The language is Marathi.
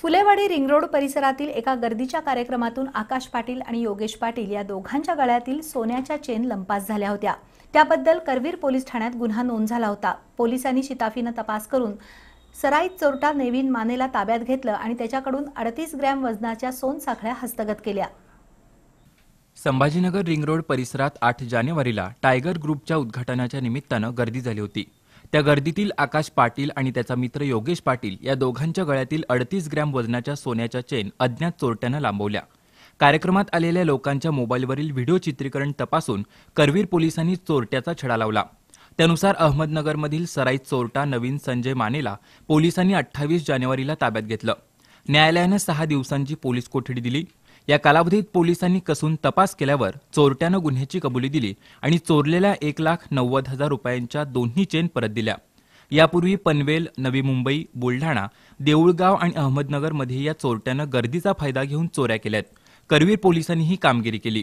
फुलेवाडी रिंगरोड परिसरातील एका गर्दीच्या कार्यक्रमातून आकाश पाटील आणि योगेश पाटील या दोघांच्या गळ्यातील सोन्याच्या चेन लंपास झाल्या होत्या त्याबद्दल करवीर पोलीस ठाण्यात गुन्हा नोंद झाला होता पोलिसांनी शिताफीनं तपास करून सराईत चोरटा नेवीन मानेला ताब्यात घेतलं आणि त्याच्याकडून अडतीस ग्रॅम वजनाच्या सोन साखळ्या हस्तगत केल्या संभाजीनगर रिंगरोड परिसरात आठ जानेवारीला टायगर ग्रुपच्या उद्घाटनाच्या निमित्तानं गर्दी झाली होती त्या गर्दीतील आकाश पाटील आणि त्याचा मित्र योगेश पाटील या दोघांच्या गळ्यातील अडतीस ग्रॅम वजनाच्या सोन्याच्या चेन अज्ञात चोरट्यानं लांबवल्या कार्यक्रमात आलेल्या लोकांच्या मोबाईलवरील व्हिडिओ चित्रीकरण तपासून करवीर पोलिसांनी चोरट्याचा छडा लावला त्यानुसार अहमदनगरमधील सराई चोरटा नवीन संजय मानेला पोलिसांनी अठ्ठावीस जानेवारीला ताब्यात घेतलं न्यायालयानं सहा दिवसांची पोलीस कोठडी दिली या कालावधीत पोलिसांनी कसून तपास केल्यावर चोरट्यानं गुन्ह्याची कबुली दिली आणि चोरलेल्या एक लाख नव्वद हजार रुपयांच्या दोन्ही चेन परत दिल्या यापूर्वी पनवेल नवी मुंबई बुलढाणा देऊळगाव आणि अहमदनगरमध्ये या चोरट्यानं गर्दीचा फायदा घेऊन चोऱ्या केल्यात करवीर पोलिसांनी ही कामगिरी केली